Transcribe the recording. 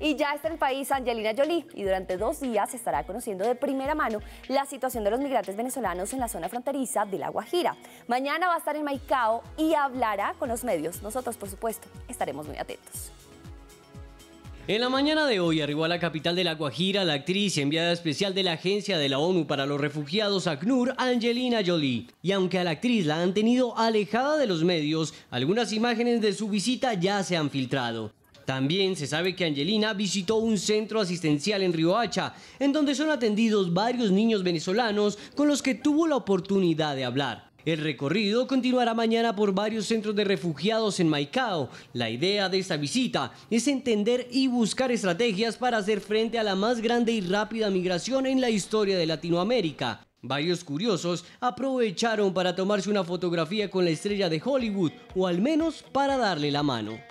Y ya está en el país Angelina Jolie y durante dos días estará conociendo de primera mano la situación de los migrantes venezolanos en la zona fronteriza de La Guajira. Mañana va a estar en Maicao y hablará con los medios. Nosotros, por supuesto, estaremos muy atentos. En la mañana de hoy arribó a la capital de La Guajira la actriz y enviada especial de la Agencia de la ONU para los Refugiados ACNUR, Angelina Jolie. Y aunque a la actriz la han tenido alejada de los medios, algunas imágenes de su visita ya se han filtrado. También se sabe que Angelina visitó un centro asistencial en Riohacha, en donde son atendidos varios niños venezolanos con los que tuvo la oportunidad de hablar. El recorrido continuará mañana por varios centros de refugiados en Maicao. La idea de esta visita es entender y buscar estrategias para hacer frente a la más grande y rápida migración en la historia de Latinoamérica. Varios curiosos aprovecharon para tomarse una fotografía con la estrella de Hollywood, o al menos para darle la mano.